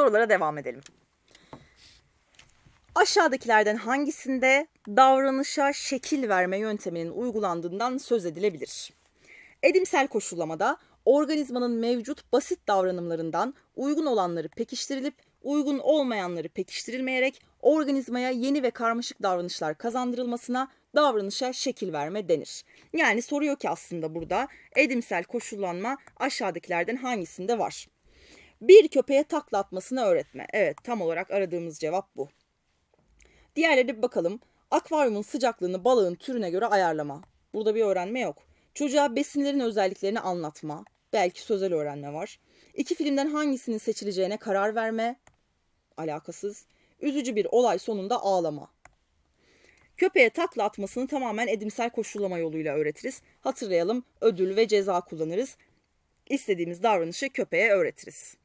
sorulara devam edelim. Aşağıdakilerden hangisinde davranışa şekil verme yönteminin uygulandığından söz edilebilir? Edimsel koşullamada organizmanın mevcut basit davranımlarından uygun olanları pekiştirilip uygun olmayanları pekiştirilmeyerek organizmaya yeni ve karmaşık davranışlar kazandırılmasına davranışa şekil verme denir. Yani soruyor ki aslında burada edimsel koşullanma aşağıdakilerden hangisinde var? Bir köpeğe takla atmasını öğretme. Evet tam olarak aradığımız cevap bu. Diğerleri bakalım. Akvaryumun sıcaklığını balığın türüne göre ayarlama. Burada bir öğrenme yok. Çocuğa besinlerin özelliklerini anlatma. Belki sözel öğrenme var. İki filmden hangisinin seçileceğine karar verme. Alakasız. Üzücü bir olay sonunda ağlama. Köpeğe takla atmasını tamamen edimsel koşullama yoluyla öğretiriz. Hatırlayalım ödül ve ceza kullanırız. İstediğimiz davranışı köpeğe öğretiriz.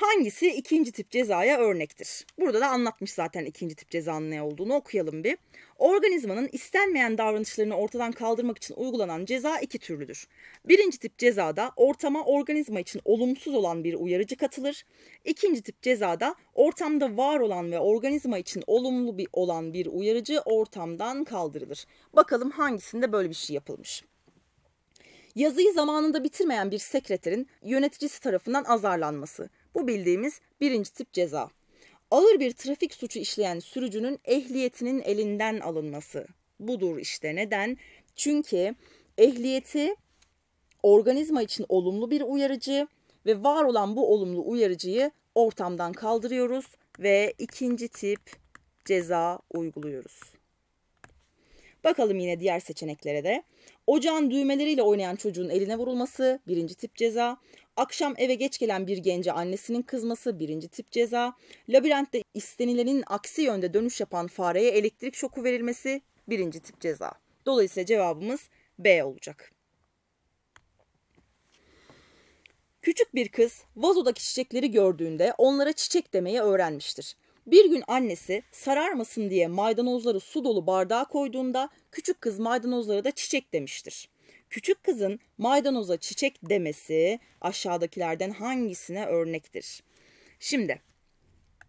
Hangisi ikinci tip cezaya örnektir? Burada da anlatmış zaten ikinci tip cezanın ne olduğunu okuyalım bir. Organizmanın istenmeyen davranışlarını ortadan kaldırmak için uygulanan ceza iki türlüdür. Birinci tip cezada ortama organizma için olumsuz olan bir uyarıcı katılır. İkinci tip cezada ortamda var olan ve organizma için olumlu bir olan bir uyarıcı ortamdan kaldırılır. Bakalım hangisinde böyle bir şey yapılmış. Yazıyı zamanında bitirmeyen bir sekreterin yöneticisi tarafından azarlanması bu bildiğimiz birinci tip ceza. Ağır bir trafik suçu işleyen sürücünün ehliyetinin elinden alınması. Budur işte neden? Çünkü ehliyeti organizma için olumlu bir uyarıcı ve var olan bu olumlu uyarıcıyı ortamdan kaldırıyoruz ve ikinci tip ceza uyguluyoruz. Bakalım yine diğer seçeneklere de. Ocağın düğmeleriyle oynayan çocuğun eline vurulması birinci tip ceza. Akşam eve geç gelen bir gence annesinin kızması birinci tip ceza. Labirentte istenilenin aksi yönde dönüş yapan fareye elektrik şoku verilmesi birinci tip ceza. Dolayısıyla cevabımız B olacak. Küçük bir kız vazodaki çiçekleri gördüğünde onlara çiçek demeyi öğrenmiştir. Bir gün annesi sararmasın diye maydanozları su dolu bardağa koyduğunda küçük kız maydanozlara da çiçek demiştir. Küçük kızın maydanoza çiçek demesi aşağıdakilerden hangisine örnektir? Şimdi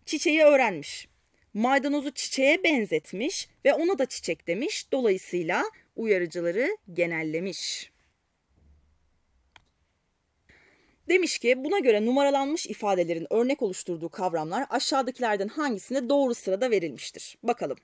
çiçeği öğrenmiş. Maydanozu çiçeğe benzetmiş ve ona da çiçek demiş. Dolayısıyla uyarıcıları genellemiş. Demiş ki buna göre numaralanmış ifadelerin örnek oluşturduğu kavramlar aşağıdakilerden hangisine doğru sırada verilmiştir? Bakalım.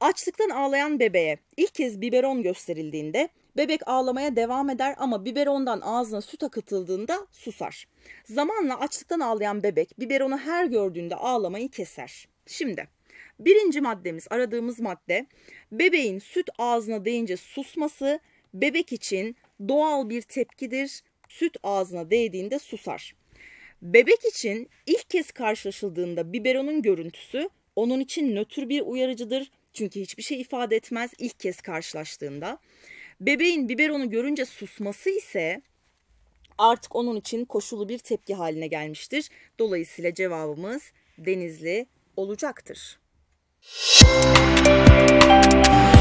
Açlıktan ağlayan bebeğe ilk kez biberon gösterildiğinde bebek ağlamaya devam eder ama biberondan ağzına süt akıtıldığında susar. Zamanla açlıktan ağlayan bebek biberonu her gördüğünde ağlamayı keser. Şimdi birinci maddemiz aradığımız madde bebeğin süt ağzına değince susması bebek için doğal bir tepkidir süt ağzına değdiğinde susar. Bebek için ilk kez karşılaşıldığında biberonun görüntüsü onun için nötr bir uyarıcıdır. Çünkü hiçbir şey ifade etmez ilk kez karşılaştığında. Bebeğin biberonu görünce susması ise artık onun için koşulu bir tepki haline gelmiştir. Dolayısıyla cevabımız denizli olacaktır. Müzik